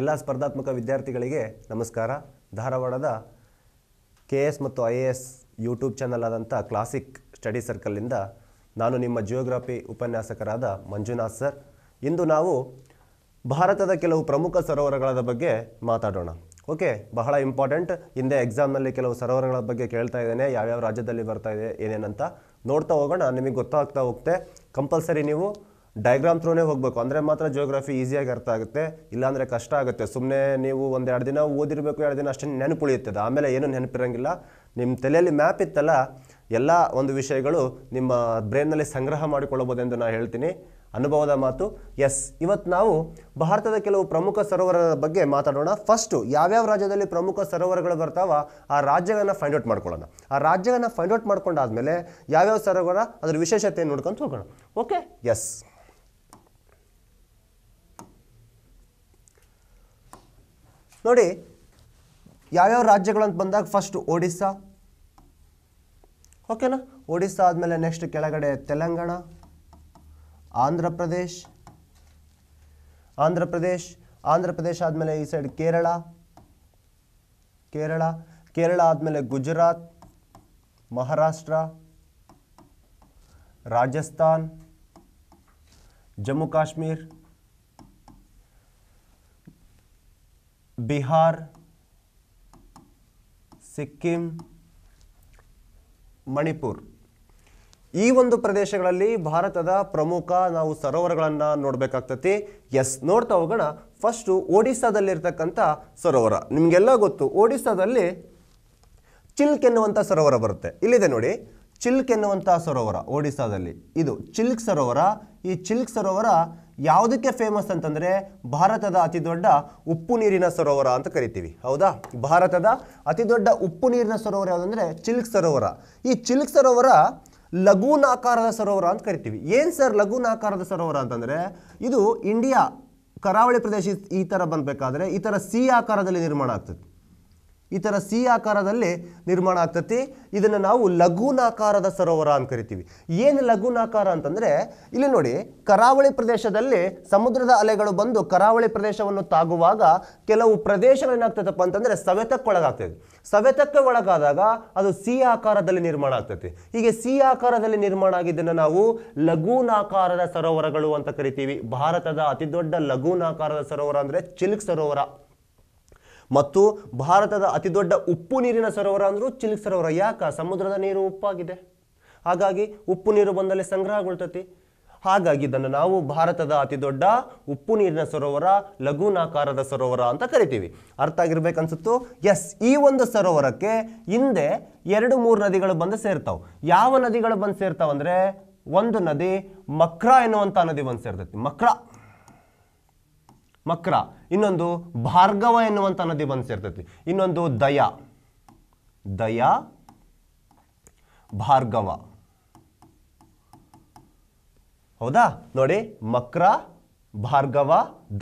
ಎಲ್ಲ ಸ್ಪರ್ಧಾತ್ಮಕ ವಿದ್ಯಾರ್ಥಿಗಳಿಗೆ ನಮಸ್ಕಾರ ಧಾರವಾಡದ ಕೆ ಎಸ್ ಮತ್ತು I A S YouTube channel ಆದಂಥ ಕ್ಲಾಸಿಕ್ ಸ್ಟಡಿ ಸರ್ಕಲ್ನಿಂದ ನಾನು ನಿಮ್ಮ ಜಿಯೋಗ್ರಫಿ ಉಪನ್ಯಾಸಕರಾದ ಮಂಜುನಾಥ್ ಸರ್ ಇಂದು ನಾವು ಭಾರತದ ಕೆಲವು ಪ್ರಮುಖ ಸರೋವರಗಳ ಬಗ್ಗೆ ಮಾತಾಡೋಣ ಓಕೆ ಬಹಳ ಇಂಪಾರ್ಟೆಂಟ್ ಹಿಂದೆ ಎಕ್ಸಾಮ್ನಲ್ಲಿ ಕೆಲವು ಸರೋವರಗಳ ಬಗ್ಗೆ ಕೇಳ್ತಾ ಇದ್ದೇನೆ ಯಾವ್ಯಾವ ರಾಜ್ಯದಲ್ಲಿ ಬರ್ತಾ ಇದೆ ಏನೇನಂತ ನೋಡ್ತಾ ಹೋಗೋಣ ನಿಮಗೆ ಗೊತ್ತಾಗ್ತಾ ಹೋಗ್ತೆ ಕಂಪಲ್ಸರಿ ನೀವು ಡಯಾಗ್ರಾಮ್ ಥ್ರೂನೇ ಹೋಗಬೇಕು ಅಂದರೆ ಮಾತ್ರ ಜಿಯೋಗ್ರಫಿ ಈಸಿಯಾಗಿ ಅರ್ಥ ಆಗುತ್ತೆ ಇಲ್ಲಾಂದರೆ ಕಷ್ಟ ಆಗುತ್ತೆ ಸುಮ್ಮನೆ ನೀವು ಒಂದು ಎರಡು ದಿನ ಓದಿರಬೇಕು ಎರಡು ದಿನ ಅಷ್ಟೇ ಉಳಿಯುತ್ತದೆ ಆಮೇಲೆ ಏನೂ ನೆನಪಿರಂಗಿಲ್ಲ ನಿಮ್ಮ ತಲೆಯಲ್ಲಿ ಮ್ಯಾಪ್ ಇತ್ತಲ್ಲ ಎಲ್ಲ ಒಂದು ವಿಷಯಗಳು ನಿಮ್ಮ ಬ್ರೈನ್ನಲ್ಲಿ ಸಂಗ್ರಹ ಮಾಡಿಕೊಳ್ಳಬಹುದೆಂದು ನಾನು ಹೇಳ್ತೀನಿ ಅನುಭವದ ಮಾತು ಎಸ್ ಇವತ್ತು ನಾವು ಭಾರತದ ಕೆಲವು ಪ್ರಮುಖ ಸರೋವರದ ಬಗ್ಗೆ ಮಾತಾಡೋಣ ಫಸ್ಟು ಯಾವ್ಯಾವ ರಾಜ್ಯದಲ್ಲಿ ಪ್ರಮುಖ ಸರೋವರಗಳು ಬರ್ತಾವ ಆ ರಾಜ್ಯಗಳನ್ನು ಫೈಂಡ್ ಔಟ್ ಮಾಡ್ಕೊಳ್ಳೋಣ ಆ ರಾಜ್ಯಗಳನ್ನು ಫೈಂಡ್ ಔಟ್ ಮಾಡ್ಕೊಂಡಾದ್ಮೇಲೆ ಯಾವ್ಯಾವ ಸರೋವರ ಅದರ ವಿಶೇಷತೆ ನೋಡ್ಕೊಂತ ಹೋಗೋಣ ಓಕೆ ಎಸ್ ನೋಡಿ ಯಾವ್ಯಾವ ರಾಜ್ಯಗಳು ಅಂತ ಬಂದಾಗ ಫಸ್ಟ್ ಒಡಿಸ್ಸಾ ಓಕೆನಾ ಒಡಿಸ್ಸಾ ಆದಮೇಲೆ ನೆಕ್ಸ್ಟ್ ಕೆಳಗಡೆ ತೆಲಂಗಾಣ ಆಂಧ್ರ ಪ್ರದೇಶ್ ಆಂಧ್ರ ಪ್ರದೇಶ್ ಆಂಧ್ರ ಪ್ರದೇಶ್ ಆದಮೇಲೆ ಈ ಸೈಡ್ ಕೇರಳ ಕೇರಳ ಕೇರಳ ಆದಮೇಲೆ ಗುಜರಾತ್ ಮಹಾರಾಷ್ಟ್ರ ರಾಜಸ್ಥಾನ್ ಜಮ್ಮು ಕಾಶ್ಮೀರ್ ಬಿಹಾರ್ ಸಿಕ್ಕಿಂ ಮಣಿಪುರ್ ಈ ಒಂದು ಪ್ರದೇಶಗಳಲ್ಲಿ ಭಾರತದ ಪ್ರಮುಖ ನಾವು ಸರೋವರಗಳನ್ನು ನೋಡಬೇಕಾಗ್ತತಿ ಎಸ್ ನೋಡ್ತಾ ಹೋಗೋಣ ಫಸ್ಟು ಒಡಿಸ್ಸಾದಲ್ಲಿರ್ತಕ್ಕಂಥ ಸರೋವರ ನಿಮಗೆಲ್ಲ ಗೊತ್ತು ಒಡಿಸ್ಸಾದಲ್ಲಿ ಚಿಲ್ಕ್ ಎನ್ನುವಂಥ ಸರೋವರ ಬರುತ್ತೆ ಇಲ್ಲಿದೆ ನೋಡಿ ಚಿಲ್ಕ್ ಎನ್ನುವಂಥ ಸರೋವರ ಒಡಿಸ್ಸಾದಲ್ಲಿ ಇದು ಚಿಲ್ಕ್ ಸರೋವರ ಈ ಚಿಲ್ಕ್ ಸರೋವರ ಯಾವುದಕ್ಕೆ ಫೇಮಸ್ ಅಂತಂದರೆ ಭಾರತದ ಅತಿ ದೊಡ್ಡ ಉಪ್ಪು ನೀರಿನ ಸರೋವರ ಅಂತ ಕರಿತೀವಿ ಹೌದಾ ಭಾರತದ ಅತಿ ದೊಡ್ಡ ಉಪ್ಪು ನೀರಿನ ಸರೋವರ ಯಾವುದಂದರೆ ಚಿಲ್ಕ್ ಸರೋವರ ಈ ಚಿಲ್ಕ್ ಸರೋವರ ಆಕಾರದ ಸರೋವರ ಅಂತ ಕರಿತೀವಿ ಏನು ಸರ್ ಆಕಾರದ ಸರೋವರ ಅಂತಂದರೆ ಇದು ಇಂಡಿಯಾ ಕರಾವಳಿ ಪ್ರದೇಶ ಈ ಥರ ಬಂದಬೇಕಾದ್ರೆ ಈ ಥರ ಸಿ ಆಕಾರದಲ್ಲಿ ನಿರ್ಮಾಣ ಆಗ್ತದೆ ಈ ಥರ ಸಿ ಆಕಾರದಲ್ಲಿ ನಿರ್ಮಾಣ ಆಗ್ತತಿ ಇದನ್ನು ನಾವು ಲಘುನಾಕಾರದ ಸರೋವರ ಅಂತ ಕರಿತೀವಿ ಏನು ಲಘುನಾಕಾರ ಅಂತಂದರೆ ಇಲ್ಲಿ ನೋಡಿ ಕರಾವಳಿ ಪ್ರದೇಶದಲ್ಲಿ ಸಮುದ್ರದ ಅಲೆಗಳು ಬಂದು ಕರಾವಳಿ ಪ್ರದೇಶವನ್ನು ತಾಗುವಾಗ ಕೆಲವು ಪ್ರದೇಶಗಳು ಏನಾಗ್ತದಪ್ಪ ಅಂತಂದರೆ ಸವೆತಕ್ಕೊಳಗಾಗ್ತದೆ ಸವೆತಕ್ಕೆ ಒಳಗಾದಾಗ ಅದು ಸಿ ಆಕಾರದಲ್ಲಿ ನಿರ್ಮಾಣ ಆಗ್ತದೆ ಹೀಗೆ ಸಿ ಆಕಾರದಲ್ಲಿ ನಿರ್ಮಾಣ ಆಗಿದ್ದನ್ನು ನಾವು ಲಘುನಾಕಾರದ ಸರೋವರಗಳು ಅಂತ ಕರಿತೀವಿ ಭಾರತದ ಅತಿ ದೊಡ್ಡ ಲಘೂನಾಕಾರದ ಸರೋವರ ಅಂದರೆ ಚಿಲ್ಕ್ ಸರೋವರ ಮತ್ತು ಭಾರತದ ದೊಡ್ಡ ಉಪ್ಪು ನೀರಿನ ಸರೋವರ ಅಂದರೂ ಚಿಲಿಕ್ ಸರೋವರ ಯಾಕೆ ಸಮುದ್ರದ ನೀರು ಉಪ್ಪಾಗಿದೆ ಹಾಗಾಗಿ ಉಪ್ಪು ನೀರು ಬಂದಲ್ಲಿ ಸಂಗ್ರಹಗೊಳ್ತತಿ ಹಾಗಾಗಿ ಇದನ್ನು ನಾವು ಭಾರತದ ಅತಿ ದೊಡ್ಡ ಉಪ್ಪು ನೀರಿನ ಸರೋವರ ಲಘುನಾಕಾರದ ಸರೋವರ ಅಂತ ಕರಿತೀವಿ ಅರ್ಥ ಆಗಿರ್ಬೇಕನ್ಸುತ್ತು ಎಸ್ ಈ ಒಂದು ಸರೋವರಕ್ಕೆ ಹಿಂದೆ ಎರಡು ಮೂರು ನದಿಗಳು ಬಂದು ಸೇರ್ತಾವೆ ಯಾವ ನದಿಗಳು ಬಂದು ಸೇರ್ತಾವಂದರೆ ಒಂದು ನದಿ ಮಕ್ರ ಎನ್ನುವಂಥ ನದಿ ಬಂದು ಸೇರ್ತೈತಿ ಮಕ್ರ ಮಕ್ರ ಇನ್ನೊಂದು ಭಾರ್ಗವ ಎನ್ನುವಂಥ ನದಿ ಬಂದು ಸೇರ್ತೈತಿ ಇನ್ನೊಂದು ದಯಾ ದಯಾ ಭಾರ್ಗವ ಹೌದಾ ನೋಡಿ ಮಕ್ರ ಭಾರ್ಗವ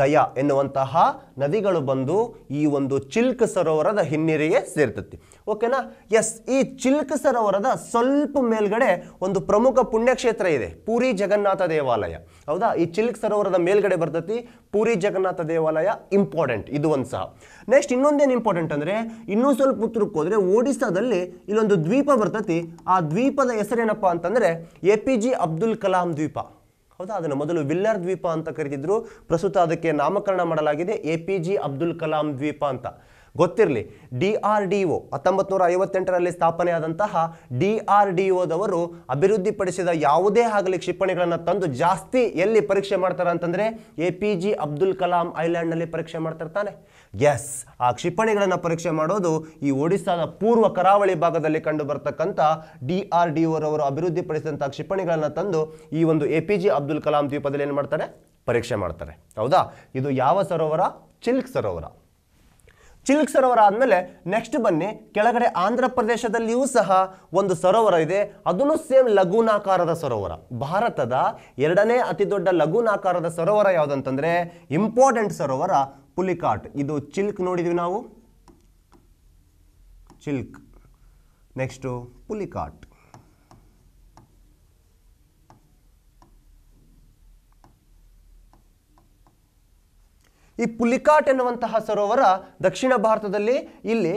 ದಯ ಎನ್ನುವಂತಹ ನದಿಗಳು ಬಂದು ಈ ಒಂದು ಚಿಲ್ಕ ಸರೋವರದ ಹಿನ್ನೀರಿಗೆ ಸೇರ್ತತಿ ಓಕೆನಾ ಎಸ್ ಈ ಚಿಲ್ಕ ಸರೋವರದ ಸ್ವಲ್ಪ ಮೇಲ್ಗಡೆ ಒಂದು ಪ್ರಮುಖ ಪುಣ್ಯಕ್ಷೇತ್ರ ಇದೆ ಪೂರಿ ಜಗನ್ನಾಥ ದೇವಾಲಯ ಹೌದಾ ಈ ಚಿಲ್ಕ ಸರೋವರದ ಮೇಲ್ಗಡೆ ಬರ್ತತಿ ಪೂರಿ ಜಗನ್ನಾಥ ದೇವಾಲಯ ಇಂಪಾರ್ಟೆಂಟ್ ಇದು ಒಂದು ಸಹ ನೆಕ್ಸ್ಟ್ ಇನ್ನೊಂದೇನು ಇಂಪಾರ್ಟೆಂಟ್ ಅಂದರೆ ಇನ್ನೂ ಸ್ವಲ್ಪ ಉತ್ತರಕ್ಕೆ ಹೋದರೆ ಒಡಿಸ್ಸಾದಲ್ಲಿ ಇಲ್ಲೊಂದು ದ್ವೀಪ ಬರ್ತತಿ ಆ ದ್ವೀಪದ ಹೆಸರೇನಪ್ಪ ಅಂತಂದರೆ A P J Abdul Kalam ದ್ವೀಪ ಹೌದಾ ಅದನ್ನು ಮೊದಲು ವಿಲ್ಲರ್ ದ್ವೀಪ ಅಂತ ಕರೀತಿದ್ರು ಪ್ರಸ್ತುತ ಅದಕ್ಕೆ ನಾಮಕರಣ ಮಾಡಲಾಗಿದೆ A P J Abdul Kalam ದ್ವೀಪ ಅಂತ ಗೊತ್ತಿರಲಿ ಡಿ ಆರ್ ಡಿ ಒ ಹತ್ತೊಂಬತ್ತು ನೂರ ಐವತ್ತೆಂಟರಲ್ಲಿ ಸ್ಥಾಪನೆಯಾದಂತಹ ಡಿ ಆರ್ ಡಿ ಒದವರು ಅಭಿವೃದ್ಧಿಪಡಿಸಿದ ಯಾವುದೇ ಆಗಲಿ ಕ್ಷಿಪಣಿಗಳನ್ನು ತಂದು ಜಾಸ್ತಿ ಎಲ್ಲಿ ಪರೀಕ್ಷೆ ಮಾಡ್ತಾರೆ ಅಂತಂದರೆ A P J Abdul Kalam ಐಲ್ಯಾಂಡ್ನಲ್ಲಿ ಪರೀಕ್ಷೆ ಮಾಡ್ತಿರ್ತಾನೆ ಎಸ್ ಆ ಕ್ಷಿಪಣಿಗಳನ್ನು ಪರೀಕ್ಷೆ ಮಾಡೋದು ಈ ಒಡಿಸ್ಸಾದ ಪೂರ್ವ ಕರಾವಳಿ ಭಾಗದಲ್ಲಿ ಕಂಡು ಬರ್ತಕ್ಕಂಥ ಡಿ ಆರ್ ಡಿ ಒರವರು ಅಭಿವೃದ್ಧಿಪಡಿಸಿದಂಥ ಕ್ಷಿಪಣಿಗಳನ್ನು ತಂದು ಈ ಒಂದು A P J Abdul Kalam ದ್ವೀಪದಲ್ಲಿ ಏನು ಮಾಡ್ತಾರೆ ಪರೀಕ್ಷೆ ಮಾಡ್ತಾರೆ ಹೌದಾ ಇದು ಯಾವ ಸರೋವರ ಚಿಲ್ಕ್ ಸರೋವರ ಚಿಲ್ಕ್ ಸರೋವರ ಆದಮೇಲೆ ನೆಕ್ಸ್ಟ್ ಬನ್ನಿ ಕೆಳಗಡೆ ಆಂಧ್ರ ಪ್ರದೇಶದಲ್ಲಿಯೂ ಸಹ ಒಂದು ಸರೋವರ ಇದೆ ಅದನ್ನು ಸೇಮ್ ಲಘುನಾಕಾರದ ಸರೋವರ ಭಾರತದ ಎರಡನೇ ಅತಿ ದೊಡ್ಡ ಲಘುನಾಕಾರದ ಸರೋವರ ಯಾವುದಂತಂದರೆ ಇಂಪಾರ್ಟೆಂಟ್ ಸರೋವರ ಪುಲಿಕಾಟ್ ಇದು ಚಿಲ್ಕ್ ನೋಡಿದ್ವಿ ನಾವು ಚಿಲ್ಕ್ ನೆಕ್ಸ್ಟು ಪುಲಿಕಾಟ್ ಈ ಪುಲಿಕಾಟ್ ಎನ್ನುವಂತಹ ಸರೋವರ ದಕ್ಷಿಣ ಭಾರತದಲ್ಲಿ ಇಲ್ಲಿ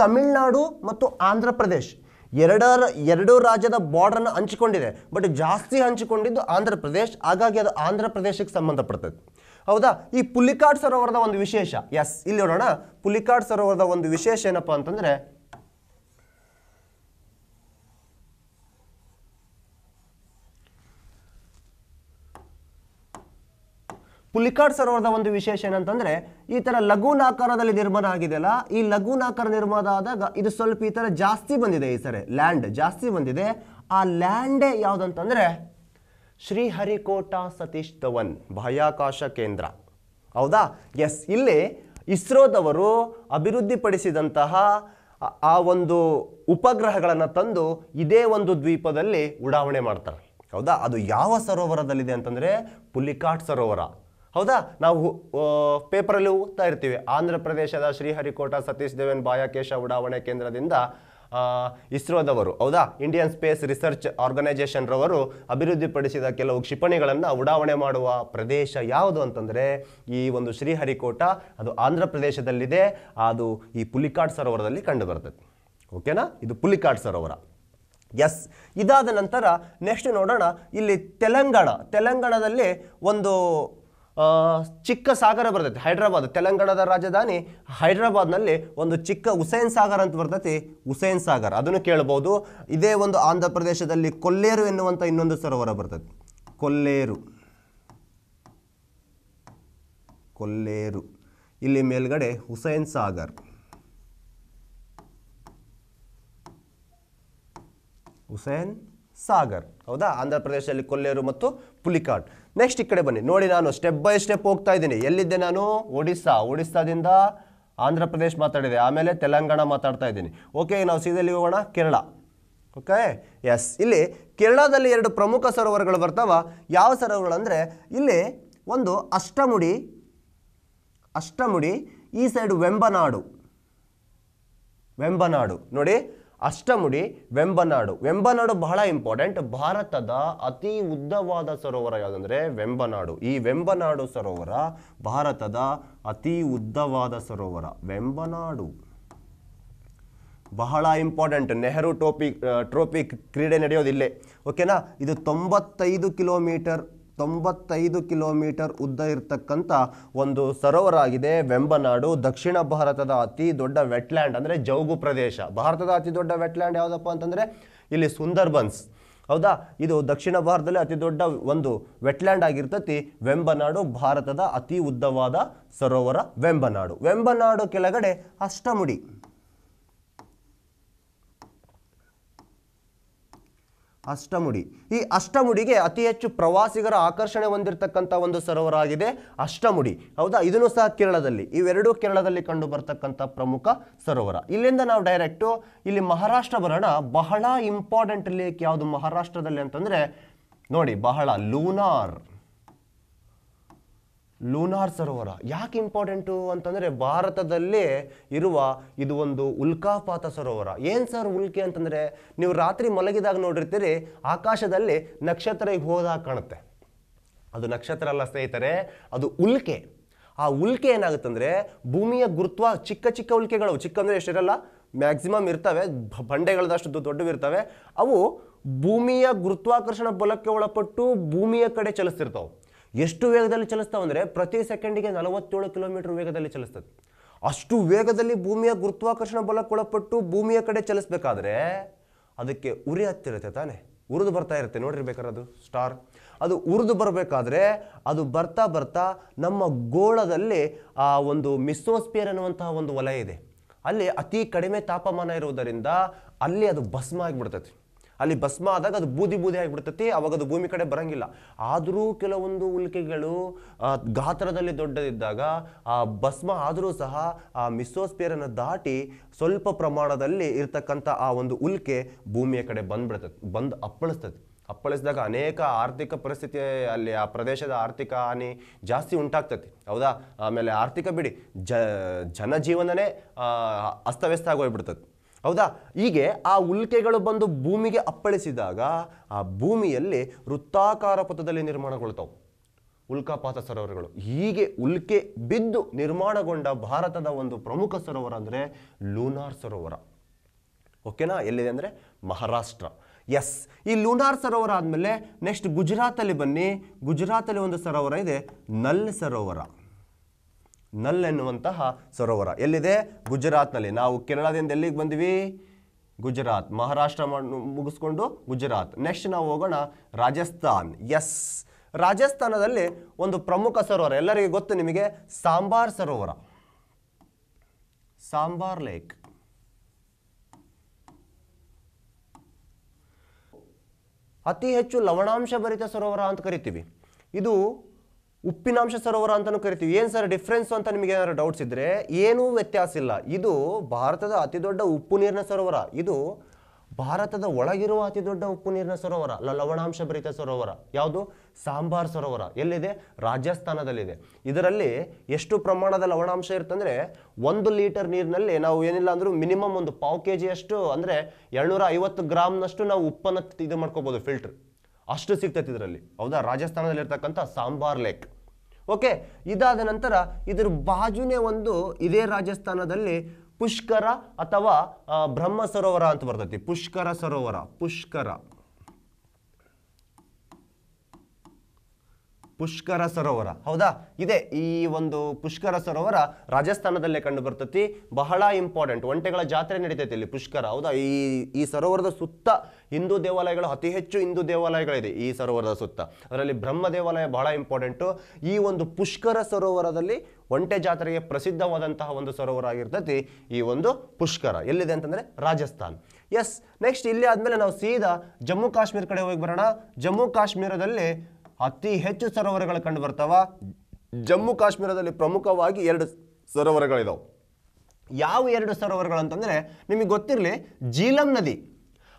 ತಮಿಳುನಾಡು ಮತ್ತು ಆಂಧ್ರ ಪ್ರದೇಶ್ ಎರಡರ ಎರಡು ರಾಜ್ಯದ ಬಾರ್ಡರ್ನ ಹಂಚಿಕೊಂಡಿದೆ ಬಟ್ ಜಾಸ್ತಿ ಹಂಚಿಕೊಂಡಿದ್ದು ಆಂಧ್ರ ಪ್ರದೇಶ ಹಾಗಾಗಿ ಅದು ಆಂಧ್ರ ಪ್ರದೇಶಕ್ಕೆ ಸಂಬಂಧಪಡ್ತದೆ ಹೌದಾ ಈ ಪುಲಿಕಾಡ್ ಸರೋವರದ ಒಂದು ವಿಶೇಷ ಎಸ್ ಇಲ್ಲಿ ನೋಡೋಣ ಪುಲಿಕಾಡ್ ಸರೋವರದ ಒಂದು ವಿಶೇಷ ಏನಪ್ಪ ಅಂತಂದ್ರೆ ಪುಲಿಕಾಡ್ ಸರೋವರದ ಒಂದು ವಿಶೇಷ ಏನಂತಂದ್ರೆ ಈ ತರ ಲಘೂನ ಆಕಾರದಲ್ಲಿ ನಿರ್ಮಾಣ ಆಗಿದೆಯಲ್ಲ ಈ ಲಘುನಾಕಾರ ಆಕಾರ ನಿರ್ಮಾಣ ಆದಾಗ ಇದು ಸ್ವಲ್ಪ ಈ ತರ ಜಾಸ್ತಿ ಬಂದಿದೆ ಈ ಸರಿ ಲ್ಯಾಂಡ್ ಜಾಸ್ತಿ ಬಂದಿದೆ ಆ ಲ್ಯಾಂಡೇ ಯಾವುದಂತಂದರೆ ಶ್ರೀಹರಿಕೋಟಾ ಸತೀಶ್ ಧವನ್ ಬಾಹ್ಯಾಕಾಶ ಕೇಂದ್ರ ಹೌದಾ ಎಸ್ ಇಲ್ಲಿ ಇಸ್ರೋದವರು ಅಭಿವೃದ್ಧಿಪಡಿಸಿದಂತಹ ಆ ಒಂದು ಉಪಗ್ರಹಗಳನ್ನು ತಂದು ಇದೇ ಒಂದು ದ್ವೀಪದಲ್ಲಿ ಉಡಾವಣೆ ಮಾಡ್ತಾರೆ ಹೌದಾ ಅದು ಯಾವ ಸರೋವರದಲ್ಲಿದೆ ಅಂತಂದರೆ ಪುಲಿಕಾಟ್ ಸರೋವರ ಹೌದಾ ನಾವು ಪೇಪರಲ್ಲಿ ಹೋಗ್ತಾ ಇರ್ತೀವಿ ಆಂಧ್ರ ಪ್ರದೇಶದ ಶ್ರೀಹರಿಕೋಟ ಸತೀಶ್ ಧವನ್ ಬಾಯಾಕೇಶ ಉಡಾವಣೆ ಕೇಂದ್ರದಿಂದ ಇಸ್ರೋದವರು ಹೌದಾ ಇಂಡಿಯನ್ ಸ್ಪೇಸ್ ರಿಸರ್ಚ್ ಆರ್ಗನೈಸೇಷನ್ ರವರು ಅಭಿವೃದ್ಧಿಪಡಿಸಿದ ಕೆಲವು ಕ್ಷಿಪಣಿಗಳನ್ನು ಉಡಾವಣೆ ಮಾಡುವ ಪ್ರದೇಶ ಯಾವುದು ಅಂತಂದರೆ ಈ ಒಂದು ಶ್ರೀಹರಿಕೋಟ ಅದು ಆಂಧ್ರ ಪ್ರದೇಶದಲ್ಲಿದೆ ಅದು ಈ ಪುಲಿಕಾಟ್ ಸರೋವರದಲ್ಲಿ ಕಂಡು ಬರ್ತದೆ ಓಕೆನಾ ಇದು ಪುಲಿಕಾಟ್ ಸರೋವರ ಎಸ್ ಇದಾದ ನಂತರ ನೆಕ್ಸ್ಟ್ ನೋಡೋಣ ಇಲ್ಲಿ ತೆಲಂಗಾಣ ತೆಲಂಗಾಣದಲ್ಲಿ ಒಂದು ಚಿಕ್ಕ ಸಾಗರ ಬರ್ತೈತಿ ಹೈದ್ರಾಬಾದ್ ತೆಲಂಗಾಣದ ರಾಜಧಾನಿ ಹೈದ್ರಾಬಾದ್ನಲ್ಲಿ ಒಂದು ಚಿಕ್ಕ ಹುಸೇನ್ ಸಾಗರ್ ಅಂತ ಬರ್ತೈತಿ ಹುಸೇನ್ ಸಾಗರ್ ಅದನ್ನು ಕೇಳ್ಬೋದು ಇದೇ ಒಂದು ಆಂಧ್ರ ಪ್ರದೇಶದಲ್ಲಿ ಕೊಲ್ಲೇರು ಎನ್ನುವಂಥ ಇನ್ನೊಂದು ಸರೋವರ ಬರ್ತೈತಿ ಕೊಲ್ಲೇರು ಕೊಲ್ಲೇರು ಇಲ್ಲಿ ಮೇಲ್ಗಡೆ ಹುಸೇನ್ ಸಾಗರ್ ಹುಸೇನ್ ಸಾಗರ್ ಹೌದಾ ಆಂಧ್ರ ಪ್ರದೇಶದಲ್ಲಿ ಕೊಲ್ಲೇರು ಮತ್ತು ಪುಲಿಕಾಟ್ ನೆಕ್ಸ್ಟ್ ಈ ಕಡೆ ಬನ್ನಿ ನೋಡಿ ನಾನು ಸ್ಟೆಪ್ ಬೈ ಸ್ಟೆಪ್ ಹೋಗ್ತಾ ಇದ್ದೀನಿ ಎಲ್ಲಿದ್ದೆ ನಾನು ಒಡಿಸ್ಸಾ ಒಡಿಸ್ಸಾದಿಂದ ಆಂಧ್ರ ಪ್ರದೇಶ್ ಮಾತಾಡಿದೆ ಆಮೇಲೆ ತೆಲಂಗಾಣ ಮಾತಾಡ್ತಾ ಇದ್ದೀನಿ ಓಕೆ ನಾವು ಸೀದಲ್ಲಿ ಹೋಗೋಣ ಕೇರಳ ಓಕೆ ಎಸ್ ಇಲ್ಲಿ ಕೇರಳದಲ್ಲಿ ಎರಡು ಪ್ರಮುಖ ಸರೋವರಗಳು ಬರ್ತಾವ ಯಾವ ಸರೋವರಗಳು ಅಂದರೆ ಇಲ್ಲಿ ಒಂದು ಅಷ್ಟಮುಡಿ ಅಷ್ಟಮುಡಿ ಈ ಸೈಡ್ ವೆಂಬನಾಡು ವೆಂಬನಾಡು ನೋಡಿ ಅಷ್ಟಮುಡಿ ವೆಂಬನಾಡು ವೆಂಬನಾಡು ಬಹಳ ಇಂಪಾರ್ಟೆಂಟ್ ಭಾರತದ ಅತಿ ಉದ್ದವಾದ ಸರೋವರ ಯಾವುದಂದರೆ ವೆಂಬನಾಡು ಈ ವೆಂಬನಾಡು ಸರೋವರ ಭಾರತದ ಅತಿ ಉದ್ದವಾದ ಸರೋವರ ವೆಂಬನಾಡು ಬಹಳ ಇಂಪಾರ್ಟೆಂಟ್ ನೆಹರು ಟೋಪಿ ಟ್ರೋಪಿ ಕ್ರೀಡೆ ನಡೆಯೋದಿಲ್ಲೇ ಓಕೆನಾ ಇದು ತೊಂಬತ್ತೈದು ಕಿಲೋಮೀಟರ್ ತೊಂಬತ್ತೈದು ಕಿಲೋಮೀಟರ್ ಉದ್ದ ಇರತಕ್ಕಂಥ ಒಂದು ಸರೋವರ ಆಗಿದೆ ವೆಂಬನಾಡು ದಕ್ಷಿಣ ಭಾರತದ ಅತಿ ದೊಡ್ಡ ವೆಟ್ಲ್ಯಾಂಡ್ ಅಂದರೆ ಜೌಗು ಪ್ರದೇಶ ಭಾರತದ ಅತಿ ದೊಡ್ಡ ವೆಟ್ಲ್ಯಾಂಡ್ ಯಾವುದಪ್ಪ ಅಂತಂದರೆ ಇಲ್ಲಿ ಸುಂದರ್ಬನ್ಸ್ ಹೌದಾ ಇದು ದಕ್ಷಿಣ ಭಾರತದಲ್ಲಿ ಅತಿ ದೊಡ್ಡ ಒಂದು ವೆಟ್ಲ್ಯಾಂಡ್ ಆಗಿರ್ತತಿ ವೆಂಬನಾಡು ಭಾರತದ ಅತಿ ಉದ್ದವಾದ ಸರೋವರ ವೆಂಬನಾಡು ವೆಂಬನಾಡು ಕೆಳಗಡೆ ಅಷ್ಟಮುಡಿ ಅಷ್ಟಮುಡಿ ಈ ಅಷ್ಟಮುಡಿಗೆ ಅತಿ ಹೆಚ್ಚು ಪ್ರವಾಸಿಗರ ಆಕರ್ಷಣೆ ಹೊಂದಿರತಕ್ಕಂಥ ಒಂದು ಸರೋವರ ಆಗಿದೆ ಅಷ್ಟಮುಡಿ ಹೌದಾ ಇದನ್ನು ಸಹ ಕೇರಳದಲ್ಲಿ ಇವೆರಡೂ ಕೇರಳದಲ್ಲಿ ಕಂಡು ಬರ್ತಕ್ಕಂಥ ಪ್ರಮುಖ ಸರೋವರ ಇಲ್ಲಿಂದ ನಾವು ಡೈರೆಕ್ಟು ಇಲ್ಲಿ ಮಹಾರಾಷ್ಟ್ರ ಬರೋಣ ಬಹಳ ಇಂಪಾರ್ಟೆಂಟ್ ಲೇಕ್ ಯಾವುದು ಮಹಾರಾಷ್ಟ್ರದಲ್ಲಿ ಅಂತಂದರೆ ನೋಡಿ ಬಹಳ ಲೂನಾರ್ ಲೂನಾರ್ ಸರೋವರ ಯಾಕೆ ಇಂಪಾರ್ಟೆಂಟು ಅಂತಂದರೆ ಭಾರತದಲ್ಲಿ ಇರುವ ಇದು ಒಂದು ಉಲ್ಕಾಪಾತ ಸರೋವರ ಏನು ಸರ್ ಉಲ್ಕೆ ಅಂತಂದರೆ ನೀವು ರಾತ್ರಿ ಮಲಗಿದಾಗ ನೋಡಿರ್ತೀರಿ ಆಕಾಶದಲ್ಲಿ ನಕ್ಷತ್ರ ಈಗ ಹೋದಾಗ ಕಾಣುತ್ತೆ ಅದು ನಕ್ಷತ್ರ ಅಲ್ಲ ಸ್ನೇಹಿತರೆ ಅದು ಉಲ್ಕೆ ಆ ಉಲ್ಕೆ ಏನಾಗುತ್ತೆ ಅಂದರೆ ಭೂಮಿಯ ಗುರುತ್ವ ಚಿಕ್ಕ ಚಿಕ್ಕ ಉಲ್ಕೆಗಳು ಚಿಕ್ಕ ಅಂದರೆ ಎಷ್ಟಿರಲ್ಲ ಮ್ಯಾಕ್ಸಿಮಮ್ ಇರ್ತವೆ ಬಂಡೆಗಳದಷ್ಟು ದೊಡ್ಡವಿರ್ತವೆ ಅವು ಭೂಮಿಯ ಗುರುತ್ವಾಕರ್ಷಣ ಬಲಕ್ಕೆ ಒಳಪಟ್ಟು ಭೂಮಿಯ ಕಡೆ ಚಲಿಸ್ತಿರ್ತಾವೆ ಎಷ್ಟು ವೇಗದಲ್ಲಿ ಚಲಿಸ್ತಾವೆ ಅಂದರೆ ಪ್ರತಿ ಸೆಕೆಂಡಿಗೆ ನಲವತ್ತೇಳು ಕಿಲೋಮೀಟರ್ ವೇಗದಲ್ಲಿ ಚಲಿಸ್ತದೆ ಅಷ್ಟು ವೇಗದಲ್ಲಿ ಭೂಮಿಯ ಗುರುತ್ವಾಕರ್ಷಣ ಬಲಕ್ಕೊಳಪಟ್ಟು ಭೂಮಿಯ ಕಡೆ ಚಲಿಸಬೇಕಾದ್ರೆ ಅದಕ್ಕೆ ಉರಿ ಹತ್ತಿರುತ್ತೆ ತಾನೆ ಉರಿದು ಬರ್ತಾ ಇರುತ್ತೆ ನೋಡಿರ್ಬೇಕಾದ್ರೆ ಅದು ಸ್ಟಾರ್ ಅದು ಉರಿದು ಬರಬೇಕಾದ್ರೆ ಅದು ಬರ್ತಾ ಬರ್ತಾ ನಮ್ಮ ಗೋಳದಲ್ಲಿ ಆ ಒಂದು ಮಿಸ್ಸೋಸ್ಪಿಯರ್ ಅನ್ನುವಂತಹ ಒಂದು ವಲಯ ಇದೆ ಅಲ್ಲಿ ಅತಿ ಕಡಿಮೆ ತಾಪಮಾನ ಇರುವುದರಿಂದ ಅಲ್ಲಿ ಅದು ಭಸ್ಮ ಆಗಿಬಿಡ್ತೈತಿ ಅಲ್ಲಿ ಭಸ್ಮ ಆದಾಗ ಅದು ಬೂದಿ ಬೂದಿ ಆಗಿಬಿಡ್ತತಿ ಅವಾಗ ಅದು ಭೂಮಿ ಕಡೆ ಬರಂಗಿಲ್ಲ ಆದರೂ ಕೆಲವೊಂದು ಉಲ್ಕೆಗಳು ಗಾತ್ರದಲ್ಲಿ ದೊಡ್ಡದಿದ್ದಾಗ ಆ ಭಸ್ಮ ಆದರೂ ಸಹ ಆ ಮಿಸೋಸ್ಪಿಯರನ್ನು ದಾಟಿ ಸ್ವಲ್ಪ ಪ್ರಮಾಣದಲ್ಲಿ ಇರತಕ್ಕಂಥ ಆ ಒಂದು ಉಲ್ಕೆ ಭೂಮಿಯ ಕಡೆ ಬಂದ್ಬಿಡ್ತದೆ ಬಂದು ಅಪ್ಪಳಿಸ್ತದೆ ಅಪ್ಪಳಿಸಿದಾಗ ಅನೇಕ ಆರ್ಥಿಕ ಪರಿಸ್ಥಿತಿ ಅಲ್ಲಿ ಆ ಪ್ರದೇಶದ ಆರ್ಥಿಕ ಹಾನಿ ಜಾಸ್ತಿ ಉಂಟಾಗ್ತತಿ ಹೌದಾ ಆಮೇಲೆ ಆರ್ಥಿಕ ಬಿಡಿ ಜ ಜನಜೀವನನೇ ಅಸ್ತವ್ಯಸ್ತ ಆಗೋಗ್ಬಿಡ್ತದೆ ಹೌದಾ ಹೀಗೆ ಆ ಉಲ್ಕೆಗಳು ಬಂದು ಭೂಮಿಗೆ ಅಪ್ಪಳಿಸಿದಾಗ ಆ ಭೂಮಿಯಲ್ಲಿ ವೃತ್ತಾಕಾರ ಪಥದಲ್ಲಿ ನಿರ್ಮಾಣಗೊಳ್ತಾವೆ ಉಲ್ಕಾಪಾತ ಸರೋವರಗಳು ಹೀಗೆ ಉಲ್ಕೆ ಬಿದ್ದು ನಿರ್ಮಾಣಗೊಂಡ ಭಾರತದ ಒಂದು ಪ್ರಮುಖ ಸರೋವರ ಅಂದರೆ ಲೂನಾರ್ ಸರೋವರ ಓಕೆನಾ ಎಲ್ಲಿದೆ ಅಂದರೆ ಮಹಾರಾಷ್ಟ್ರ ಎಸ್ ಈ ಲೂನಾರ್ ಸರೋವರ ಆದಮೇಲೆ ನೆಕ್ಸ್ಟ್ ಗುಜರಾತಲ್ಲಿ ಬನ್ನಿ ಗುಜರಾತಲ್ಲಿ ಒಂದು ಸರೋವರ ಇದೆ ನಲ್ ಸರೋವರ ನಲ್ ಎನ್ನುವಂತಹ ಸರೋವರ ಎಲ್ಲಿದೆ ಗುಜರಾತ್ನಲ್ಲಿ ನಾವು ಕೇರಳದಿಂದ ಎಲ್ಲಿಗೆ ಬಂದ್ವಿ ಗುಜರಾತ್ ಮಹಾರಾಷ್ಟ್ರ ಮುಗಿಸ್ಕೊಂಡು ಗುಜರಾತ್ ನೆಕ್ಸ್ಟ್ ನಾವು ಹೋಗೋಣ ರಾಜಸ್ಥಾನ್ ಎಸ್ ರಾಜಸ್ಥಾನದಲ್ಲಿ ಒಂದು ಪ್ರಮುಖ ಸರೋವರ ಎಲ್ಲರಿಗೂ ಗೊತ್ತು ನಿಮಗೆ ಸಾಂಬಾರ್ ಸರೋವರ ಸಾಂಬಾರ್ ಲೇಕ್ ಅತಿ ಹೆಚ್ಚು ಲವಣಾಂಶ ಭರಿತ ಸರೋವರ ಅಂತ ಕರಿತೀವಿ ಇದು ಉಪ್ಪಿನಾಂಶ ಸರೋವರ ಅಂತಲೂ ಕರಿತೀವಿ ಏನು ಸರ್ ಡಿಫ್ರೆನ್ಸ್ ಅಂತ ನಿಮಗೆ ಏನಾದ್ರು ಡೌಟ್ಸ್ ಇದ್ದರೆ ಏನೂ ವ್ಯತ್ಯಾಸ ಇಲ್ಲ ಇದು ಭಾರತದ ಅತಿದೊಡ್ಡ ಉಪ್ಪು ನೀರಿನ ಸರೋವರ ಇದು ಭಾರತದ ಒಳಗಿರುವ ದೊಡ್ಡ ಉಪ್ಪು ನೀರಿನ ಸರೋವರ ಲವಣಾಂಶ ಭರಿತ ಸರೋವರ ಯಾವುದು ಸಾಂಬಾರ್ ಸರೋವರ ಎಲ್ಲಿದೆ ರಾಜಸ್ಥಾನದಲ್ಲಿದೆ ಇದರಲ್ಲಿ ಎಷ್ಟು ಪ್ರಮಾಣದ ಲವಣಾಂಶ ಇರುತ್ತಂದರೆ ಒಂದು ಲೀಟರ್ ನೀರಿನಲ್ಲಿ ನಾವು ಏನಿಲ್ಲ ಅಂದರೂ ಮಿನಿಮಮ್ ಒಂದು ಪಾವು ಕೆ ಜಿಯಷ್ಟು ಅಂದರೆ ಎರಡುನೂರ ಐವತ್ತು ಗ್ರಾಮ್ನಷ್ಟು ನಾವು ಉಪ್ಪನ್ನು ಇದು ಮಾಡ್ಕೋಬೋದು ಫಿಲ್ಟ್ರ್ ಅಷ್ಟು ಸಿಗ್ತೈತಿ ಇದರಲ್ಲಿ ಹೌದಾ ರಾಜಸ್ಥಾನದಲ್ಲಿರ್ತಕ್ಕಂಥ ಸಾಂಬಾರ್ ಲೇಕ್ ಓಕೆ ಇದಾದ ನಂತರ ಇದ್ರ ಬಾಜುನೇ ಒಂದು ಇದೇ ರಾಜಸ್ಥಾನದಲ್ಲಿ ಪುಷ್ಕರ ಅಥವಾ ಬ್ರಹ್ಮ ಸರೋವರ ಅಂತ ಬರ್ತೈತಿ ಪುಷ್ಕರ ಸರೋವರ ಪುಷ್ಕರ ಪುಷ್ಕರ ಸರೋವರ ಹೌದಾ ಇದೆ ಈ ಒಂದು ಪುಷ್ಕರ ಸರೋವರ ರಾಜಸ್ಥಾನದಲ್ಲೇ ಕಂಡು ಬರ್ತತಿ ಬಹಳ ಇಂಪಾರ್ಟೆಂಟ್ ಒಂಟೆಗಳ ಜಾತ್ರೆ ನಡೀತೈತಿ ಇಲ್ಲಿ ಪುಷ್ಕರ ಹೌದಾ ಈ ಈ ಸರೋವರದ ಸುತ್ತ ಹಿಂದೂ ದೇವಾಲಯಗಳು ಅತಿ ಹೆಚ್ಚು ಹಿಂದೂ ದೇವಾಲಯಗಳಿದೆ ಈ ಸರೋವರದ ಸುತ್ತ ಅದರಲ್ಲಿ ಬ್ರಹ್ಮ ದೇವಾಲಯ ಬಹಳ ಇಂಪಾರ್ಟೆಂಟು ಈ ಒಂದು ಪುಷ್ಕರ ಸರೋವರದಲ್ಲಿ ಒಂಟೆ ಜಾತ್ರೆಗೆ ಪ್ರಸಿದ್ಧವಾದಂತಹ ಒಂದು ಸರೋವರ ಆಗಿರ್ತೈತಿ ಈ ಒಂದು ಪುಷ್ಕರ ಎಲ್ಲಿದೆ ಅಂತಂದರೆ ರಾಜಸ್ಥಾನ್ ಎಸ್ ನೆಕ್ಸ್ಟ್ ಇಲ್ಲಿ ಆದಮೇಲೆ ನಾವು ಸೀದಾ ಜಮ್ಮು ಕಾಶ್ಮೀರ ಕಡೆ ಹೋಗಿ ಬರೋಣ ಜಮ್ಮು ಕಾಶ್ಮೀರದಲ್ಲಿ ಅತಿ ಹೆಚ್ಚು ಸರೋವರಗಳು ಕಂಡು ಬರ್ತಾವ ಜಮ್ಮು ಕಾಶ್ಮೀರದಲ್ಲಿ ಪ್ರಮುಖವಾಗಿ ಎರಡು ಸರೋವರಗಳಿದಾವೆ ಯಾವ ಎರಡು ಸರೋವರಗಳು ಅಂತಂದರೆ ನಿಮಗೆ ಗೊತ್ತಿರಲಿ ಜೀಲಂ ನದಿ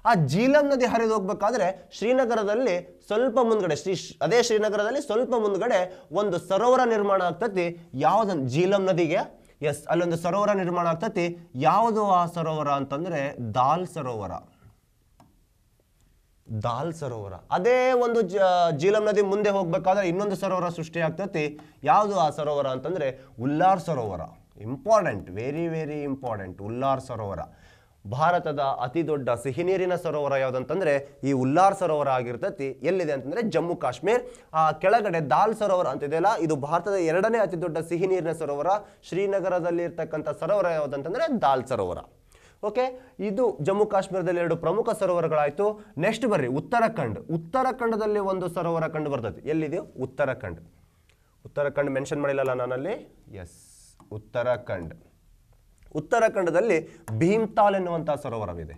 ಆ ಜೀಲಂ ನದಿ ಹರಿದು ಹೋಗ್ಬೇಕಾದ್ರೆ ಶ್ರೀನಗರದಲ್ಲಿ ಸ್ವಲ್ಪ ಮುಂದ್ಗಡೆ ಶ್ರೀ ಅದೇ ಶ್ರೀನಗರದಲ್ಲಿ ಸ್ವಲ್ಪ ಮುಂದ್ಗಡೆ ಒಂದು ಸರೋವರ ನಿರ್ಮಾಣ ಆಗ್ತತಿ ಯಾವುದೊಂದು ಜೀಲಂ ನದಿಗೆ ಎಸ್ ಅಲ್ಲೊಂದು ಸರೋವರ ನಿರ್ಮಾಣ ಆಗ್ತತಿ ಯಾವುದು ಆ ಸರೋವರ ಅಂತಂದರೆ ದಾಲ್ ಸರೋವರ ದಾಲ್ ಸರೋವರ ಅದೇ ಒಂದು ಜೀಲಂ ನದಿ ಮುಂದೆ ಹೋಗ್ಬೇಕಾದ್ರೆ ಇನ್ನೊಂದು ಸರೋವರ ಸೃಷ್ಟಿ ಆಗ್ತತಿ ಯಾವುದು ಆ ಸರೋವರ ಅಂತಂದರೆ ಉಲ್ಲಾರ್ ಸರೋವರ important very very important Wular ಸರೋವರ ಭಾರತದ ಅತಿ ದೊಡ್ಡ ಸಿಹಿನೀರಿನ ಸರೋವರ ಯಾವುದಂತಂದರೆ ಈ ಉಲ್ಲಾರ್ ಸರೋವರ ಆಗಿರ್ತತಿ ಎಲ್ಲಿದೆ ಅಂತಂದರೆ ಜಮ್ಮು ಕಾಶ್ಮೀರ್ ಆ ಕೆಳಗಡೆ ದಾಲ್ ಸರೋವರ ಅಂತಿದೆಯಲ್ಲ ಇದು ಭಾರತದ ಎರಡನೇ ಅತಿ ದೊಡ್ಡ ಸಿಹಿನೀರಿನ ಸರೋವರ ಶ್ರೀನಗರದಲ್ಲಿ ಇರ್ತಕ್ಕಂಥ ಸರೋವರ ಯಾವುದಂತಂದರೆ ದಾಲ್ ಸರೋವರ ಓಕೆ ಇದು ಜಮ್ಮು ಕಾಶ್ಮೀರದಲ್ಲಿ ಎರಡು ಪ್ರಮುಖ ಸರೋವರಗಳಾಯಿತು ನೆಕ್ಸ್ಟ್ ಬರ್ರಿ ಉತ್ತರಾಖಂಡ್ ಉತ್ತರಾಖಂಡದಲ್ಲಿ ಒಂದು ಸರೋವರ ಕಂಡು ಬರ್ತದೆ ಎಲ್ಲಿದೆಯೋ ಉತ್ತರಾಖಂಡ್ ಉತ್ತರಾಖಂಡ್ ಮೆನ್ಷನ್ ಮಾಡಿಲ್ಲಲ್ಲ ನಾನಲ್ಲಿ ಎಸ್ ಉತ್ತರಾಖಂಡ್ ಉತ್ತರಾಖಂಡದಲ್ಲಿ ಭೀಮ್ತಾಲ್ ಎನ್ನುವಂಥ ಸರೋವರವಿದೆ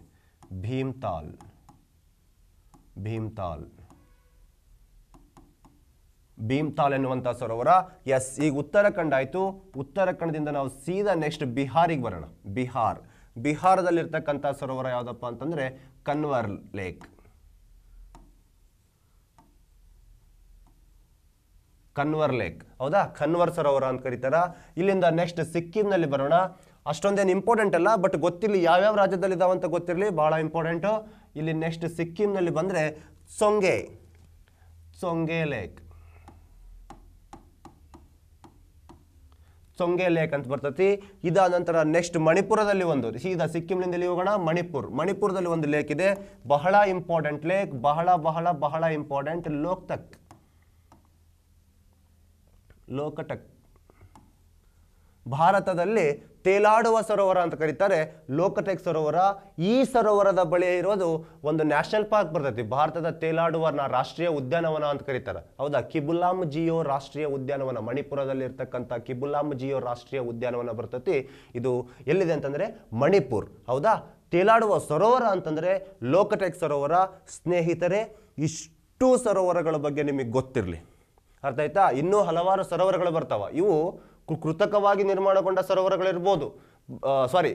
ಭೀಮ್ತಾಲ್ ಭೀಮ್ತಾಲ್ ಭೀಮ್ತಾಲ್ ಎನ್ನುವಂಥ ಸರೋವರ ಎಸ್ ಈಗ ಉತ್ತರಾಖಂಡ್ ಆಯಿತು ಉತ್ತರಾಖಂಡದಿಂದ ನಾವು ಸೀದಾ ನೆಕ್ಸ್ಟ್ ಬಿಹಾರಿಗೆ ಬರೋಣ ಬಿಹಾರ್ ಬಿಹಾರದಲ್ಲಿರ್ತಕ್ಕಂಥ ಸರೋವರ ಯಾವುದಪ್ಪ ಅಂತಂದರೆ ಕನ್ವರ್ ಲೇಕ್ ಕನ್ವರ್ ಲೇಕ್ ಹೌದಾ ಕನ್ವರ್ ಸರೋವರ ಅಂತ ಕರೀತಾರ ಇಲ್ಲಿಂದ ನೆಕ್ಸ್ಟ್ ಸಿಕ್ಕಿಂನಲ್ಲಿ ಬರೋಣ ಅಷ್ಟೊಂದೇನು ಇಂಪಾರ್ಟೆಂಟ್ ಅಲ್ಲ ಬಟ್ ಗೊತ್ತಿರಲಿ ಯಾವ್ಯಾವ ರಾಜ್ಯದಲ್ಲಿ ಅಂತ ಗೊತ್ತಿರಲಿ ಬಹಳ ಇಂಪಾರ್ಟೆಂಟು ಇಲ್ಲಿ ನೆಕ್ಸ್ಟ್ ಸಿಕ್ಕಿಂನಲ್ಲಿ ಬಂದರೆ ಸೊಂಗೆ ಸೊಂಗೆ ಲೇಕ್ ಸೊಂಗೆ ಲೇಕ್ ಅಂತ ಬರ್ತತಿ ಇದಾದ ನಂತರ ನೆಕ್ಸ್ಟ್ ಮಣಿಪುರದಲ್ಲಿ ಒಂದು ಸೀದಾ ಸಿಕ್ಕಿಂನಿಂದ ಎಲ್ಲಿ ಹೋಗೋಣ ಮಣಿಪುರ್ ಮಣಿಪುರದಲ್ಲಿ ಒಂದು ಲೇಕ್ ಇದೆ ಬಹಳ ಇಂಪಾರ್ಟೆಂಟ್ ಲೇಕ್ ಬಹಳ ಬಹಳ ಬಹಳ ಇಂಪಾರ್ಟೆಂಟ್ ಲೋಕ್ತಕ್ ಲೋಕಟಕ್ ಭಾರತದಲ್ಲಿ ತೇಲಾಡುವ ಸರೋವರ ಅಂತ ಕರೀತಾರೆ ಲೋಕಟೆಕ್ ಸರೋವರ ಈ ಸರೋವರದ ಬಳಿ ಇರೋದು ಒಂದು ನ್ಯಾಷನಲ್ ಪಾರ್ಕ್ ಬರ್ತೈತಿ ಭಾರತದ ತೇಲಾಡುವ ರಾಷ್ಟ್ರೀಯ ಉದ್ಯಾನವನ ಅಂತ ಕರೀತಾರೆ ಹೌದಾ ಕಿಬುಲಾಮ್ ಜಿಯೋ ರಾಷ್ಟ್ರೀಯ ಉದ್ಯಾನವನ ಮಣಿಪುರದಲ್ಲಿ ಇರ್ತಕ್ಕಂಥ ಕಿಬುಲಾಮ್ ಜಿಯೋ ರಾಷ್ಟ್ರೀಯ ಉದ್ಯಾನವನ ಬರ್ತೈತಿ ಇದು ಎಲ್ಲಿದೆ ಅಂತಂದರೆ ಮಣಿಪುರ್ ಹೌದಾ ತೇಲಾಡುವ ಸರೋವರ ಅಂತಂದರೆ ಲೋಕಟೆಕ್ ಸರೋವರ ಸ್ನೇಹಿತರೆ ಇಷ್ಟು ಸರೋವರಗಳ ಬಗ್ಗೆ ನಿಮಗೆ ಗೊತ್ತಿರಲಿ ಅರ್ಥ ಆಯ್ತಾ ಇನ್ನೂ ಹಲವಾರು ಸರೋವರಗಳು ಬರ್ತಾವೆ ಇವು ಕೃತಕವಾಗಿ ನಿರ್ಮಾಣಗೊಂಡ ಸರೋವರಗಳಿರ್ಬೋದು ಸಾರಿ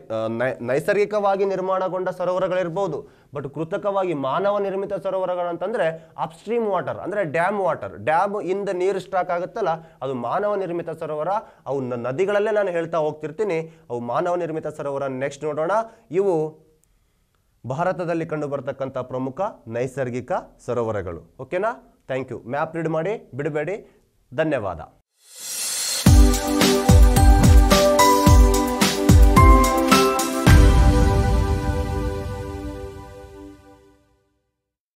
ನೈಸರ್ಗಿಕವಾಗಿ ನಿರ್ಮಾಣಗೊಂಡ ಸರೋವರಗಳಿರ್ಬೋದು ಬಟ್ ಕೃತಕವಾಗಿ ಮಾನವ ನಿರ್ಮಿತ ಸರೋವರಗಳಂತಂದರೆ ಅಪ್ಸ್ಟ್ರೀಮ್ ವಾಟರ್ ಅಂದರೆ ಡ್ಯಾಮ್ ವಾಟರ್ ಡ್ಯಾಮ್ ಇಂದ ನೀರು ಸ್ಟಾಕ್ ಆಗುತ್ತಲ್ಲ ಅದು ಮಾನವ ನಿರ್ಮಿತ ಸರೋವರ ಅವು ನದಿಗಳಲ್ಲೇ ನಾನು ಹೇಳ್ತಾ ಹೋಗ್ತಿರ್ತೀನಿ ಅವು ಮಾನವ ನಿರ್ಮಿತ ಸರೋವರ ನೆಕ್ಸ್ಟ್ ನೋಡೋಣ ಇವು ಭಾರತದಲ್ಲಿ ಕಂಡು ಬರ್ತಕ್ಕಂಥ ಪ್ರಮುಖ ನೈಸರ್ಗಿಕ ಸರೋವರಗಳು ಓಕೆನಾ ಥ್ಯಾಂಕ್ ಯು ಮ್ಯಾಪ್ ರೀಡ್ ಮಾಡಿ ಬಿಡಬೇಡಿ ಧನ್ಯವಾದ you